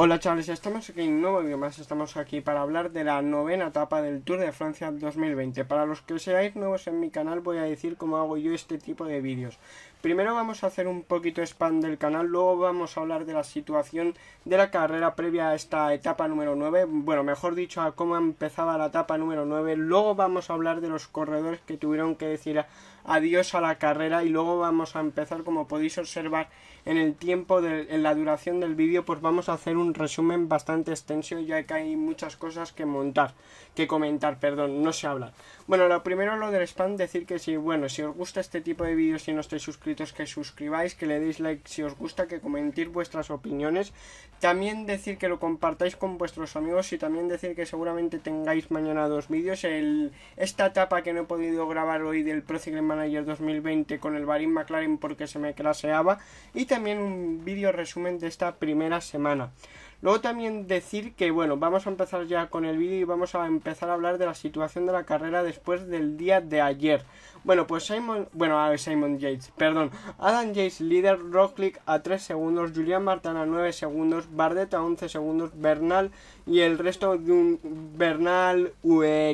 Hola chavales, estamos aquí en nuevo vídeo más, estamos aquí para hablar de la novena etapa del Tour de Francia 2020. Para los que seáis nuevos en mi canal voy a decir cómo hago yo este tipo de vídeos. Primero vamos a hacer un poquito spam del canal, luego vamos a hablar de la situación de la carrera previa a esta etapa número 9, bueno, mejor dicho, a cómo empezaba la etapa número 9, luego vamos a hablar de los corredores que tuvieron que decir adiós a la carrera y luego vamos a empezar, como podéis observar, en el tiempo, de, en la duración del vídeo, pues vamos a hacer un resumen bastante extenso, ya que hay muchas cosas que montar, que comentar, perdón, no se habla, Bueno, lo primero lo del spam, decir que si, bueno, si os gusta este tipo de vídeos y no estáis suscritos, que suscribáis, que le deis like si os gusta, que comentéis vuestras opiniones. También decir que lo compartáis con vuestros amigos y también decir que seguramente tengáis mañana dos vídeos. El, esta etapa que no he podido grabar hoy del Pro Manager 2020 con el Barín McLaren porque se me claseaba. Y también un vídeo resumen de esta primera semana. Luego también decir que, bueno, vamos a empezar ya con el vídeo y vamos a empezar a hablar de la situación de la carrera después del día de ayer. Bueno, pues Simon, bueno, a ver Simon Yates, perdón, Adam Yates líder, Rocklick a 3 segundos, Julian Martin a 9 segundos, Bardet a 11 segundos, Bernal y el resto de un Bernal,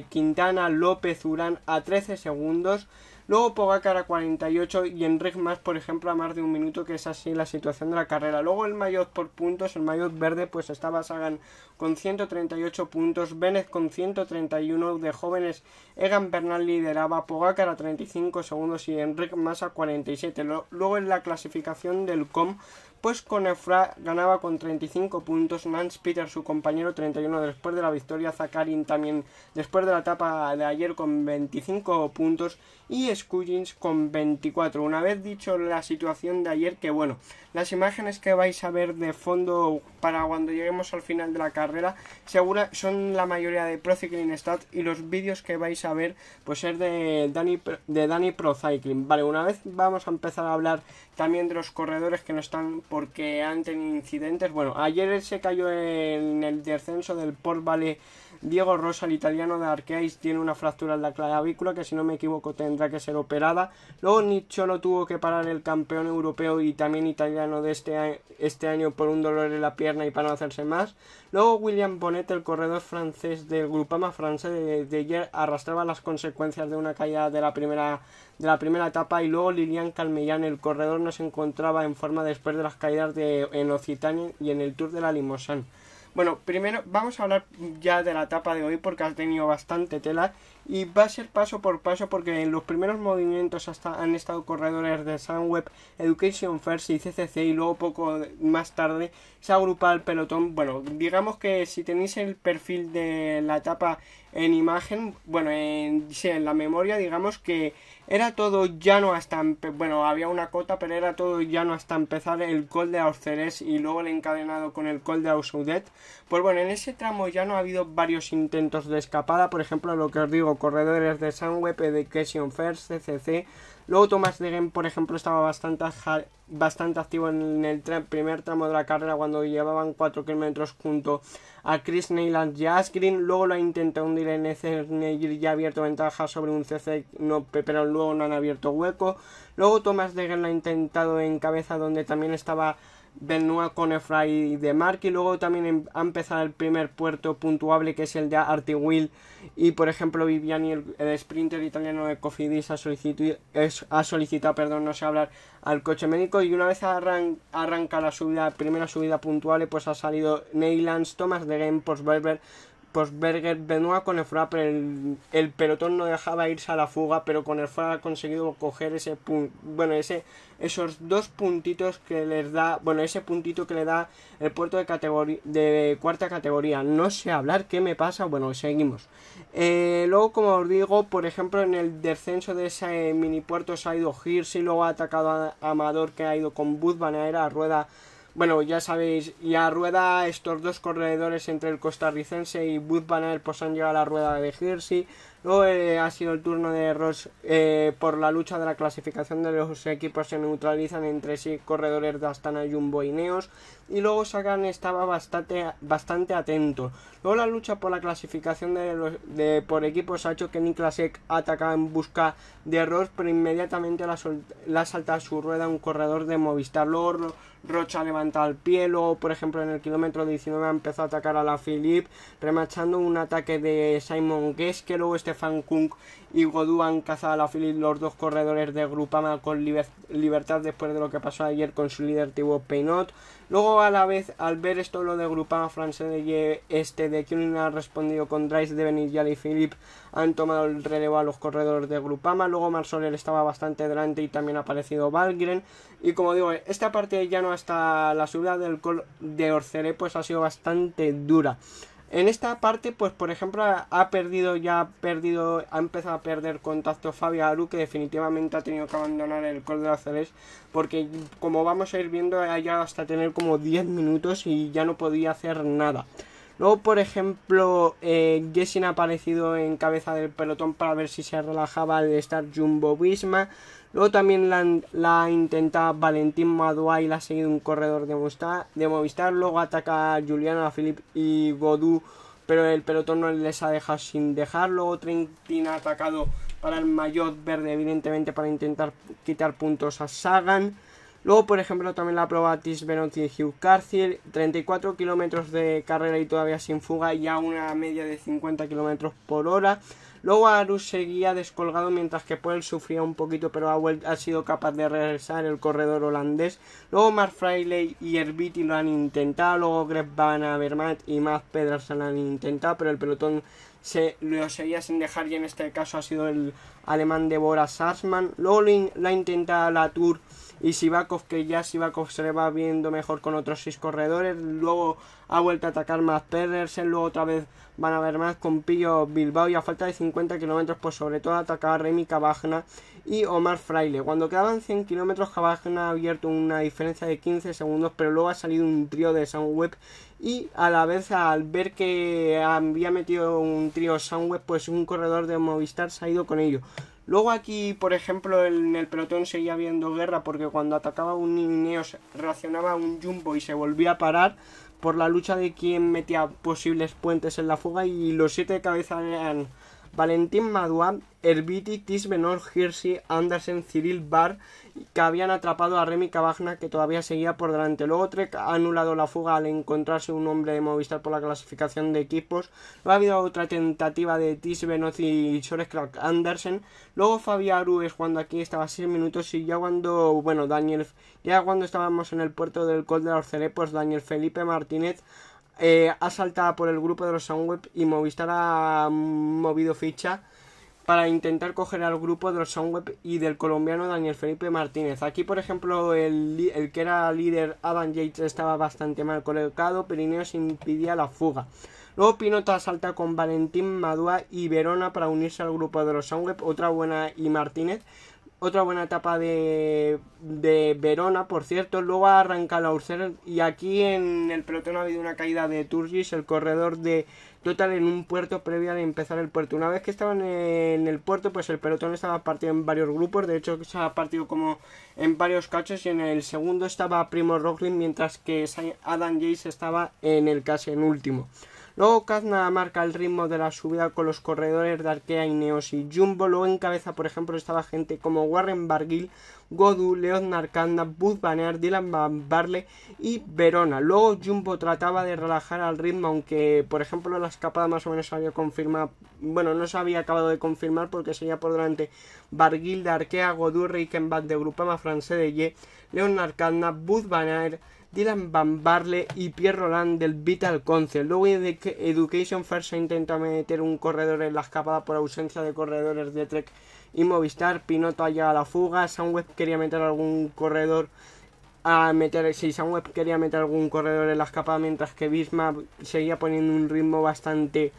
Quintana, López, Urán a 13 segundos. Luego Pogacar a 48 y Enric más, por ejemplo, a más de un minuto, que es así la situación de la carrera. Luego el Mayot por puntos, el Mayot verde, pues estaba Sagan con 138 puntos, Vélez con 131 de jóvenes, Egan Bernal lideraba, Pogacar a 35 segundos y Enric más a 47. Luego en la clasificación del COM, pues Conefra ganaba con 35 puntos, Nance Peter su compañero 31 después de la victoria, Zakarin también después de la etapa de ayer con 25 puntos y Skullins con 24. Una vez dicho la situación de ayer que bueno, las imágenes que vais a ver de fondo para cuando lleguemos al final de la carrera segura son la mayoría de Pro Cycling Stats y los vídeos que vais a ver pues ser de Dani, de Pro Cycling. Vale, una vez vamos a empezar a hablar también de los corredores que no están porque han tenido incidentes. Bueno, ayer se cayó en el descenso del Port Vale Diego Rosa, el italiano de Arqueis, tiene una fractura en la clavícula que si no me equivoco tendrá que ser operada. Luego Nicholo tuvo que parar el campeón europeo y también italiano de este, este año, por un dolor en la pierna y para no hacerse más. Luego William Bonnet, el corredor francés del Grupama francés de, ayer, arrastraba las consecuencias de una caída de la primera de la primera etapa y luego Lilian Calmellán, el corredor, no se encontraba en forma después de las caídas de, en Occitania y en el Tour de la Limousin. Bueno, primero vamos a hablar ya de la etapa de hoy porque has tenido bastante tela y va a ser paso por paso porque en los primeros movimientos hasta han estado corredores de Sunweb, Education First y CCC y luego poco más tarde se ha agrupado el pelotón. Bueno, digamos que si tenéis el perfil de la etapa en imagen, bueno, en, en la memoria digamos que era todo llano hasta, bueno, había una cota, pero era todo llano hasta empezar el col de Austeres y luego el encadenado con el col de Ausoudet. Pues bueno, en ese tramo ya no ha habido varios intentos de escapada, por ejemplo, lo que os digo corredores de de Education First, CCC. Luego Thomas Degen, por ejemplo, estaba bastante, bastante activo en el primer tramo de la carrera cuando llevaban 4 kilómetros junto a Chris Neyland y Luego lo ha intentado hundir en ese y ha abierto ventaja sobre un CC, no, pero luego no han abierto hueco. Luego Thomas Degen lo ha intentado en cabeza donde también estaba Benoit Conefray y de Mark y luego también em, ha empezado el primer puerto puntuable que es el de Artiguil y por ejemplo Viviani el, sprinter italiano de Cofidis ha, solicitado, ha solicitado perdón, no sé hablar al coche médico y una vez arranca la subida primera subida puntuable pues ha salido Neylands, Thomas de Game, Postberber pues Berger, Benoit con el frappe, el, pelotón no dejaba irse a la fuga, pero con el frappe ha conseguido coger ese bueno, ese, esos dos puntitos que les da, bueno, ese puntito que le da el puerto de categoría de cuarta categoría. No sé hablar qué me pasa, bueno, seguimos. Eh, luego, como os digo, por ejemplo, en el descenso de ese mini puerto se ha ido y luego ha atacado a Amador que ha ido con Busbanera a Rueda bueno, ya sabéis, ya rueda estos dos corredores entre el costarricense y Bud Banner pues han llegado a la rueda de Jersey. Luego eh, ha sido el turno de Ross eh, por la lucha de la clasificación de los equipos. Se neutralizan entre sí corredores de Astana, Jumbo y Neos. Y luego Sagan estaba bastante, bastante atento. Luego la lucha por la clasificación de los, de, por equipos ha hecho que Niklasek ataca en busca de Ross, pero inmediatamente la, ha a su rueda un corredor de Movistar. Luego Rocha levanta el pie Luego por ejemplo en el kilómetro 19 empezó a atacar a la Philip, remachando un ataque de Simon Que luego Stefan Kunk y Godú han cazado a la Philip los dos corredores de Grupama con libertad después de lo que pasó ayer con su líder Thibaut Peinot. Luego, a la vez, al ver esto, lo de Grupama, France de este, de quién ha respondido con Dries, de Yali y Philip, han tomado el relevo a los corredores de Grupama. Luego, Marsoler estaba bastante delante y también ha aparecido Valgren. Y como digo, esta parte ya no hasta la subida del col de Orceré, pues ha sido bastante dura. En esta parte, pues por ejemplo, ha perdido, ya ha perdido, ha empezado a perder contacto Fabio Aru, que definitivamente ha tenido que abandonar el de la Celeste, porque como vamos a ir viendo, ha llegado hasta tener como 10 minutos y ya no podía hacer nada. Luego, por ejemplo, eh, Jessin ha aparecido en cabeza del pelotón para ver si se relajaba al estar Jumbo Visma. Luego también la, ha intenta Valentín Madua y la ha seguido un corredor de Movistar, Luego ataca Juliano, a Philip y Godú, pero el pelotón no les ha dejado sin dejar. Luego Trentin ha atacado para el maillot verde, evidentemente para intentar quitar puntos a Sagan. Luego, por ejemplo, también la probado Tis Benotti y Hugh Carcill 34 kilómetros de carrera y todavía sin fuga, y a una media de 50 kilómetros por hora. Luego Arus seguía descolgado mientras que Poel sufría un poquito, pero ha, sido capaz de regresar el corredor holandés. Luego Mark Fraile y Herbiti lo han intentado. Luego Greg Van y Matt Pedersen lo han intentado, pero el pelotón se lo seguía sin dejar y en este caso ha sido el alemán de Bora Sarsman. Luego la intenta la Tour y Sivakov, que ya Sivakov se le va viendo mejor con otros seis corredores. Luego ha vuelto a atacar más Pedersen, luego otra vez van a ver más con Bilbao y a falta de 50 kilómetros, pues sobre todo atacaba Remy Cavagna y Omar Fraile. Cuando quedaban 100 kilómetros, Cavagna ha abierto una diferencia de 15 segundos, pero luego ha salido un trío de Soundweb y a la vez al ver que había metido un trío Soundweb, pues un corredor de Movistar se ha ido con ello. Luego aquí, por ejemplo, en el pelotón seguía habiendo guerra porque cuando atacaba un se reaccionaba un Jumbo y se volvía a parar por la lucha de quien metía posibles puentes en la fuga y los siete cabezas eran Valentín Madua, Herbiti, Tisbenor, Hirsi, Andersen, Cyril Barr, que habían atrapado a Remy Cavagna, que todavía seguía por delante. Luego Trek ha anulado la fuga al encontrarse un hombre de Movistar por la clasificación de equipos. No ha habido otra tentativa de Tisbenor y Sores Andersen. Luego Fabián es cuando aquí estaba 6 minutos, y ya cuando, bueno, Daniel, ya cuando estábamos en el puerto del Col de los pues Cerepos, Daniel Felipe Martínez eh, asaltada por el grupo de los Soundweb y Movistar ha movido ficha para intentar coger al grupo de los Soundweb y del colombiano Daniel Felipe Martínez. Aquí, por ejemplo, el, que era líder Adam Yates estaba bastante mal colocado, Pirineos impidía la fuga. Luego Pinota asalta con Valentín Madua y Verona para unirse al grupo de los Soundweb, otra buena y Martínez otra buena etapa de, Verona, por cierto. Luego arranca la Urser y aquí en el pelotón ha habido una caída de Turgis, el corredor de Total, en un puerto previo a empezar el puerto. Una vez que estaban en el puerto, pues el pelotón estaba partido en varios grupos. De hecho, se ha partido como en varios cachos y en el segundo estaba Primo Roglic, mientras que Adam Jace estaba en el casi en último. Luego Kazna marca el ritmo de la subida con los corredores de Arkea, neos y Jumbo. Luego en cabeza, por ejemplo, estaba gente como Warren Barguil, Godu, Leon Narcanda, Bud Banner, Dylan Van Barle y Verona. Luego Jumbo trataba de relajar al ritmo, aunque por ejemplo la escapada más o menos había confirmado, bueno, no se había acabado de confirmar porque sería por delante Barguil de Arkea, Godu, Reichenbach de Grupama Francés de Ye, Leon Narcanda, Bud Banner, Dylan Van y Pierre Roland del Vital Concert. Luego Education First intenta meter un corredor en la escapada por ausencia de corredores de Trek y Movistar. Pinoto allá a la fuga. Soundweb quería meter algún corredor a meter, si Webb quería meter algún corredor en la escapada, mientras que Bisma seguía poniendo un ritmo bastante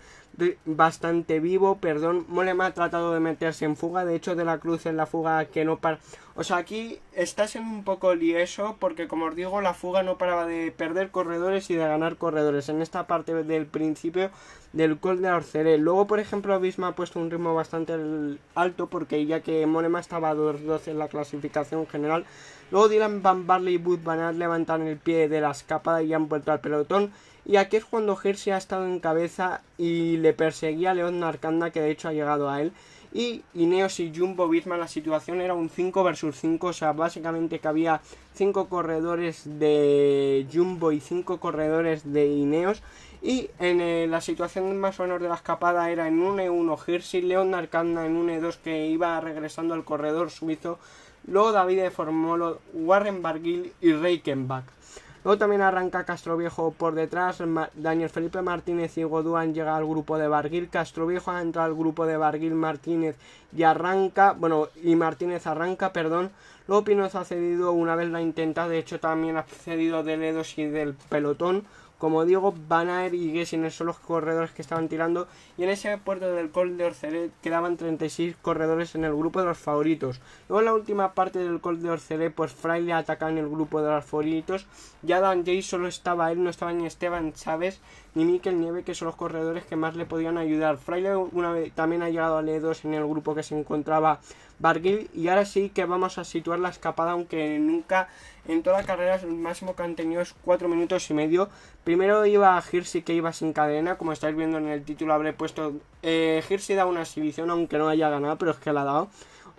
bastante vivo, perdón, Molema ha tratado de meterse en fuga, de hecho de la cruz en la fuga que no para... O sea, aquí estás en un poco lieso porque como os digo, la fuga no paraba de perder corredores y de ganar corredores. En esta parte del principio del gol de Arcere... Luego, por ejemplo, Abisma ha puesto un ritmo bastante alto porque ya que Monema estaba 2-12 en la clasificación general, luego Dylan Van Barley y Bud Van a levantar el pie de la escapada y han vuelto al pelotón. Y aquí es cuando Hershey ha estado en cabeza y le perseguía a León Narcanda, que de hecho ha llegado a él y Ineos y Jumbo Bismarck la situación era un 5 versus 5, o sea, básicamente que había 5 corredores de Jumbo y 5 corredores de Ineos y en eh, la situación más o menos de la escapada era en un e 1 Hirsi, Leon Arcanda en e 2 que iba regresando al corredor suizo, luego David Formolo, Warren Barguil y Reichenbach. Luego también arranca Castroviejo por detrás. Daniel Felipe Martínez y Godúan llega al grupo de Barguil. Castroviejo entra al grupo de Barguil Martínez y arranca. Bueno, y Martínez arranca, perdón. Luego nos ha cedido una vez la intenta. De hecho, también ha cedido de Ledos y del pelotón. Como digo, ir y Gessiner son los corredores que estaban tirando. Y en ese puerto del Col de Orcelet quedaban 36 corredores en el grupo de los favoritos. Luego en la última parte del Col de Orceret, pues Fraile ataca en el grupo de los favoritos. Ya Dan Jay solo estaba él, no estaba ni Esteban Chávez ni Miquel Nieve, que son los corredores que más le podían ayudar. Fraile una vez, también ha llegado a L2 en el grupo que se encontraba Barguil. Y ahora sí que vamos a situar la escapada, aunque nunca en todas la carrera el máximo que han tenido es 4 minutos y medio. Primero iba Hirsi que iba sin cadena, como estáis viendo en el título habré puesto... Eh, Hirsi da una exhibición aunque no haya ganado, pero es que la ha dado.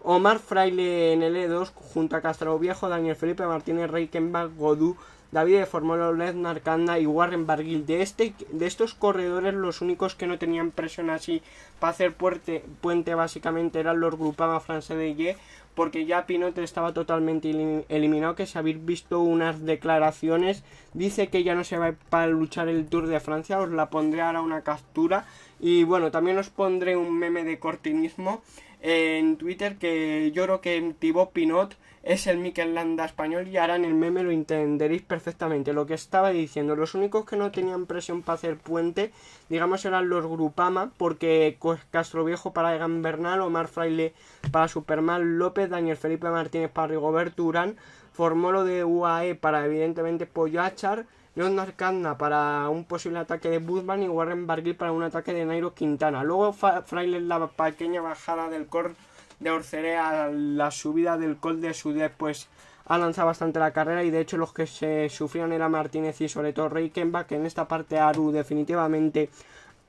Omar Fraile en el e 2 junto a Castro Viejo, Daniel Felipe Martínez, Reichenbach, Godú, David formó Lesnar, Kanda y Warren Barguil. De, este, de estos corredores, los únicos que no tenían presión así para hacer puente, puente básicamente eran los Grupama francés de Y porque ya Pinot estaba totalmente eliminado, que si habéis visto unas declaraciones, dice que ya no se va para luchar el Tour de Francia, os la pondré ahora una captura y bueno, también os pondré un meme de cortinismo eh, en Twitter que yo creo que activó Pinot es el Miquel Landa español y ahora en el meme lo entenderéis perfectamente. Lo que estaba diciendo, los únicos que no tenían presión para hacer puente, digamos, eran los Grupama, porque Castro Viejo para Egan Bernal, Omar Fraile para Superman López, Daniel Felipe Martínez para Rigoberto Urán, Formolo de UAE para evidentemente Achar, Leon Narcanda para un posible ataque de Budman y Warren Barguil para un ataque de Nairo Quintana. Luego Fraile en la pequeña bajada del corte de Orcerea, la subida del col de Sudet, pues ha lanzado bastante la carrera y de hecho los que se sufrían era Martínez y sobre todo Reichenbach, que en esta parte Aru definitivamente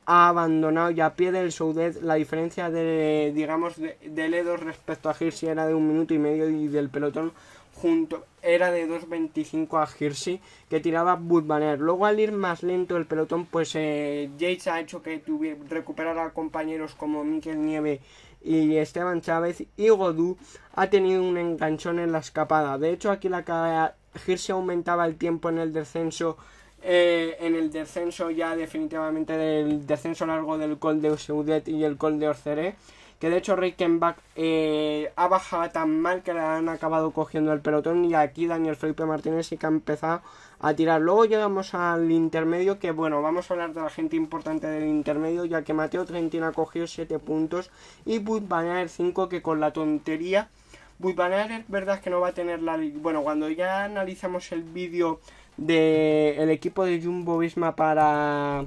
ha abandonado y a pie del sudet la diferencia de, digamos, de, Ledos respecto a Hirsi era de un minuto y medio y del pelotón junto era de 2.25 a Hirsi que tiraba Budvaner. Luego al ir más lento el pelotón, pues eh, ha hecho que recuperara a compañeros como Miquel Nieve y Esteban Chávez y Godú ha tenido un enganchón en la escapada. De hecho, aquí la se aumentaba el tiempo en el descenso. Eh, en el descenso ya definitivamente del descenso largo del col de Seudet y el col de Orceré que de hecho Rickenbach eh, ha bajado tan mal que le han acabado cogiendo el pelotón y aquí Daniel Felipe Martínez sí que ha empezado a tirar. Luego llegamos al intermedio, que bueno, vamos a hablar de la gente importante del intermedio, ya que Mateo Trentin ha cogido 7 puntos y Budvaner 5, que con la tontería... Budbaner es verdad que no va a tener la... Bueno, cuando ya analizamos el vídeo del equipo de Jumbo Visma para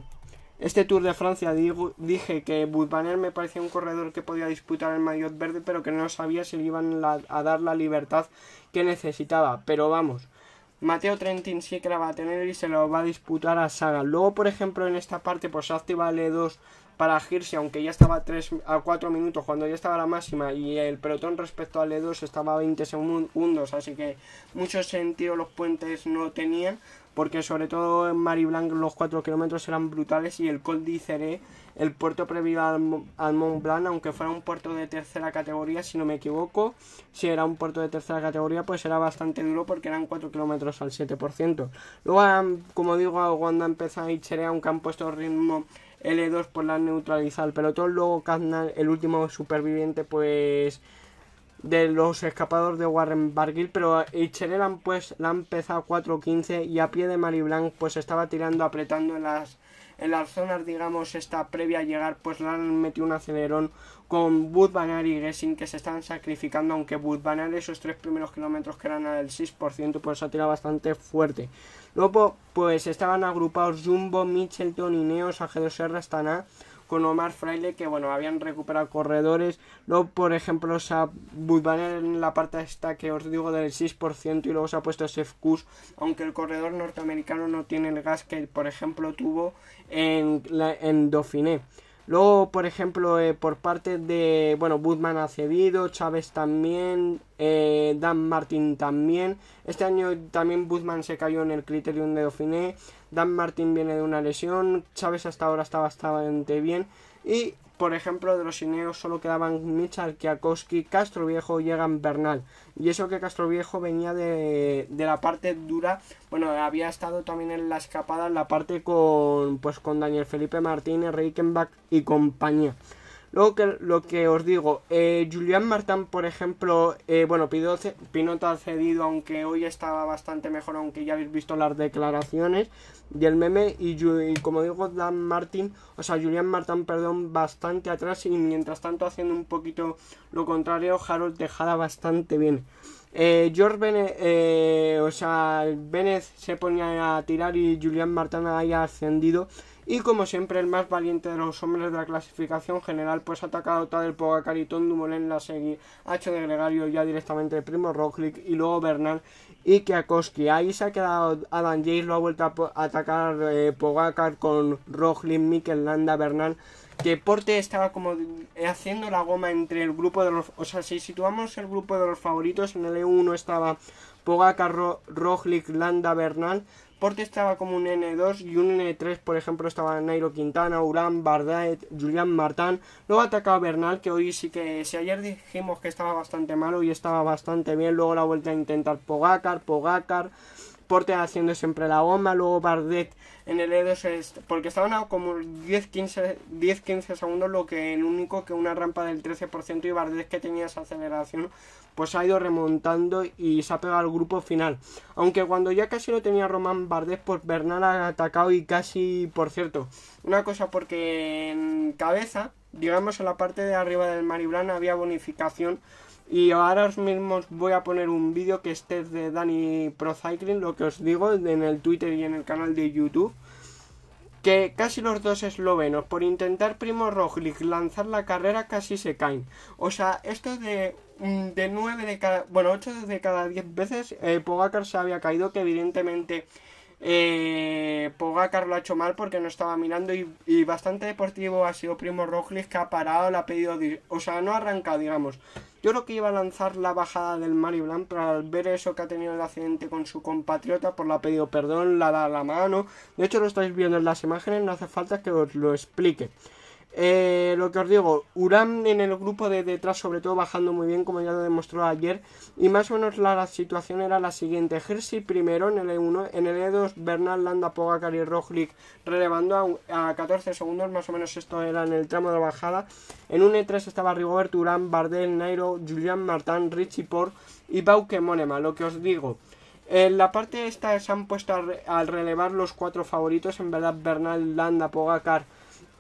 este Tour de Francia, dije que Budbaner me parecía un corredor que podía disputar el maillot verde, pero que no sabía si le iban a dar la libertad que necesitaba. Pero vamos, Mateo Trentin sí que la va a tener y se lo va a disputar a Saga. Luego, por ejemplo, en esta parte, pues activa le 2 para Girsi aunque ya estaba tres a 4 minutos cuando ya estaba la máxima y el pelotón respecto al E2 estaba a 20 segundos, así que mucho sentido los puentes no tenían porque sobre todo en Mariblanc los 4 kilómetros eran brutales y el Col d'Iceré, el puerto previo al, Mont Blanc, aunque fuera un puerto de tercera categoría, si no me equivoco, si era un puerto de tercera categoría, pues era bastante duro porque eran 4 kilómetros al 7%. Luego, como digo, cuando empezó a Iceré, aunque han puesto ritmo L2, por la neutralizar, pero el pelotón. Luego, el último superviviente, pues de los escapados de Warren Barguil, pero eran pues la ha empezado 4-15 y a pie de Mariblan pues estaba tirando, apretando en las, en las zonas, digamos, esta previa a llegar, pues la han metido un acelerón con Budbanar y Gessing que se están sacrificando, aunque Budbanar esos tres primeros kilómetros que eran al 6%, pues ha tirado bastante fuerte. Luego pues estaban agrupados Jumbo, Mitchelton, y AG2R, Astana, con Omar Fraile, que bueno, habían recuperado corredores. Luego, por ejemplo, se ha en la parte esta que os digo del 6% y luego se ha puesto Sefkus, aunque el corredor norteamericano no tiene el gas que, por ejemplo, tuvo en, la, en Dauphiné. Luego, por ejemplo, eh, por parte de, bueno, Budman ha cedido, Chávez también, eh, Dan Martin también. Este año también Budman se cayó en el criterium de Dauphiné. Dan Martin viene de una lesión, Chávez hasta ahora está bastante bien. Y por ejemplo, de los Ineos solo quedaban Michal, castro viejo y Egan Bernal. Y eso que castro viejo venía de, la parte dura, bueno, había estado también en la escapada, en la parte con, pues, con Daniel Felipe Martínez, Reichenbach y compañía. Luego que lo que os digo, Julian eh, Julián Martán, por ejemplo, eh, bueno, bueno, Pinota ha cedido, aunque hoy estaba bastante mejor, aunque ya habéis visto las declaraciones del meme, y, como digo, Dan Martin o sea, Julián Martán, perdón, bastante atrás y mientras tanto haciendo un poquito lo contrario, Harold Tejada bastante bien. George eh, Benet o sea, Bennett se ponía a tirar y Julian Martán haya ascendido y como siempre, el más valiente de los hombres de la clasificación general, pues ha atacado tal el Pogacar y Tom Dumoulin, Ha hecho de Gregario ya directamente el Primo Roglic y luego Bernal y Kiakoski. Ahí se ha quedado Adam Jace, lo ha vuelto a atacar eh, Pogacar con Roglic, Mikel Landa, Bernal que Porte estaba como haciendo la goma entre el grupo de los... O sea, si situamos el grupo de los favoritos, en el E1 estaba Pogacar, Roglic, Landa, Bernal. Porte estaba como un N2 y un N3, por ejemplo, estaba Nairo Quintana, Urán, Bardet, Julian Martán. Luego atacaba Bernal, que hoy sí que, si ayer dijimos que estaba bastante malo, y estaba bastante bien. Luego la vuelta a intentar Pogacar, Pogacar haciendo siempre la bomba, luego Bardet en el E2, este, porque estaban como 10-15 segundos, lo que el único que una rampa del 13% y Bardet que tenía esa aceleración, pues ha ido remontando y se ha pegado al grupo final. Aunque cuando ya casi lo tenía Román Bardet, pues Bernal ha atacado y casi, por cierto, una cosa porque en cabeza, digamos en la parte de arriba del Mariblán había bonificación y ahora mismo os voy a poner un vídeo que esté de Dani Procycling, lo que os digo, en el Twitter y en el canal de YouTube. Que casi los dos eslovenos, por intentar Primo Roglic lanzar la carrera, casi se caen. O sea, esto de, mm, de 9 de cada... Bueno, 8 de cada 10 veces eh, Pogacar se había caído, que evidentemente eh, Pogacar lo ha hecho mal porque no estaba mirando y, bastante deportivo ha sido Primo Roglic que ha parado, le ha pedido, o sea, no ha arrancado, digamos. Yo creo que iba a lanzar la bajada del Mario Blanc, pero al ver eso que ha tenido el accidente con su compatriota, por pues la ha pedido perdón, la da la mano. De hecho, lo estáis viendo en las imágenes, no hace falta que os lo explique. Eh, lo que os digo, Uram en el grupo de detrás, sobre todo bajando muy bien, como ya lo demostró ayer. Y más o menos la, situación era la siguiente: Hersey primero en el E1, en el E2, Bernal, Landa, Pogacar y Roglic relevando a, a, 14 segundos, más o menos esto era en el tramo de bajada. En un E3 estaba Rigobert, Urán, Bardel, Nairo, Julian Martán, Richie Por y Bauke Monema. Lo que os digo. En la parte esta se han puesto al relevar los cuatro favoritos, en verdad Bernal, Landa, Pogacar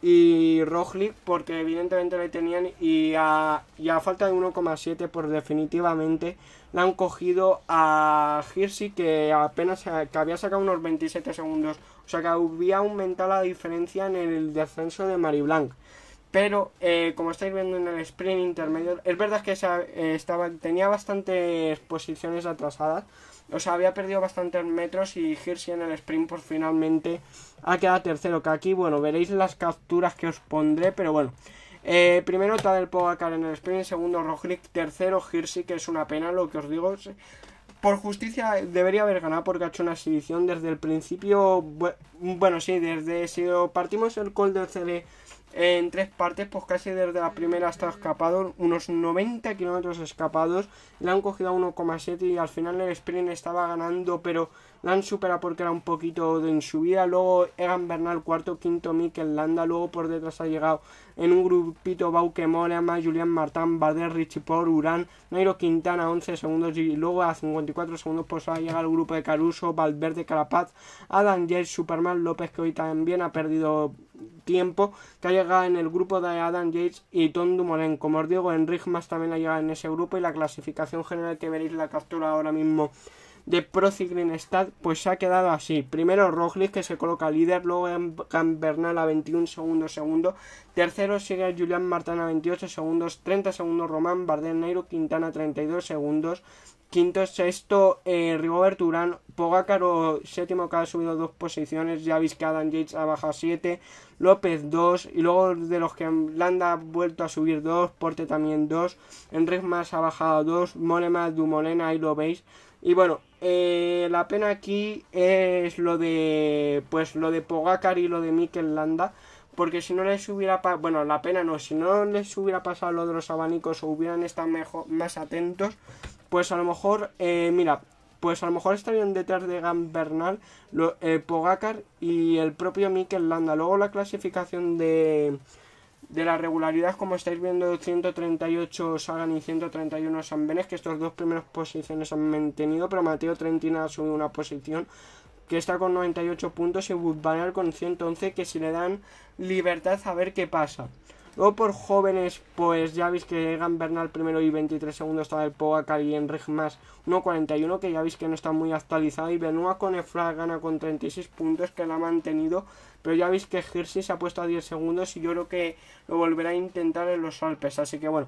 y Roglic porque evidentemente le tenían y a, falta de 1,7 por definitivamente le han cogido a Hirsi que apenas había sacado unos 27 segundos o sea que había aumentado la diferencia en el descenso de Blanc pero eh, como estáis viendo en el sprint intermedio es verdad que eh, estaba, tenía bastantes posiciones atrasadas o sea, había perdido bastantes metros y Hirsi en el sprint pues finalmente ha quedado tercero. Que aquí, bueno, veréis las capturas que os pondré, pero bueno. Eh, primero Tadel Pogacar en el sprint, segundo Roglic, tercero Hirsi, que es una pena lo que os digo. Por justicia debería haber ganado porque ha hecho una exhibición desde el principio. Bueno, sí, desde si partimos el call del CD en tres partes, pues casi desde la primera hasta escapador, unos 90 kilómetros escapados, le han cogido a 1,7 y al final el sprint estaba ganando, pero la supera porque era un poquito de en vida. Luego Egan Bernal, cuarto, quinto Mikel Landa. Luego por detrás ha llegado en un grupito Bauke Molema, Julián Martán, Bader, por Urán, Nairo Quintana, 11 segundos. Y luego a 54 segundos por ha llegado el grupo de Caruso, Valverde, Carapaz, Adam Yates, Superman López, que hoy también ha perdido tiempo que ha llegado en el grupo de Adam Yates y Tom Moren Como os digo, Enric Mas también ha llegado en ese grupo y la clasificación general que veréis la captura ahora mismo de Stat pues se ha quedado así. Primero Roglic, que se coloca líder, luego Gan Bernal a 21 segundos, segundo. Tercero sigue Julian Martana 28 segundos, 30 segundos Román, Bardel Nairo, Quintana 32 segundos. Quinto, sexto, eh, Rigoberto Urán, Pogácaro, séptimo que ha subido dos posiciones, ya veis que Adam Yates ha bajado siete, López dos, y luego de los que Landa ha vuelto a subir dos, Porte también dos, Enric Más ha bajado dos, Molema, Dumolena, ahí lo veis, y bueno, eh, la pena aquí es lo de pues lo de Pogacar y lo de Mikel Landa porque si no les hubiera bueno la pena no si no les hubiera pasado lo de los abanicos o hubieran estado más atentos pues a lo mejor eh, mira pues a lo mejor estarían detrás de bernal lo, eh, Pogacar y el propio Mikel Landa luego la clasificación de de la regularidad, como estáis viendo, 138 Sagan y 131 San Benes, que estos dos primeros posiciones han mantenido, pero Mateo Trentina ha subido una posición que está con 98 puntos y Woodbanner con 111, que si le dan libertad a ver qué pasa. Luego por jóvenes, pues ya veis que Egan Bernal primero y 23 segundos estaba el Pogacar y Enric más 1.41 que ya veis que no está muy actualizado y Benoit con Efra gana con 36 puntos que la ha mantenido pero ya veis que Hirsi se ha puesto a 10 segundos y yo creo que lo volverá a intentar en los Alpes así que bueno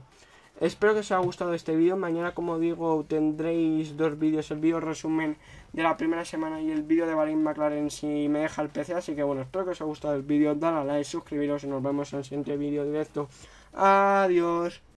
Espero que os haya gustado este vídeo. Mañana, como digo, tendréis dos vídeos. El vídeo resumen de la primera semana y el vídeo de Barín McLaren si me deja el PC. Así que bueno, espero que os haya gustado el vídeo. Dale a like, suscribiros y nos vemos en el siguiente vídeo directo. Adiós.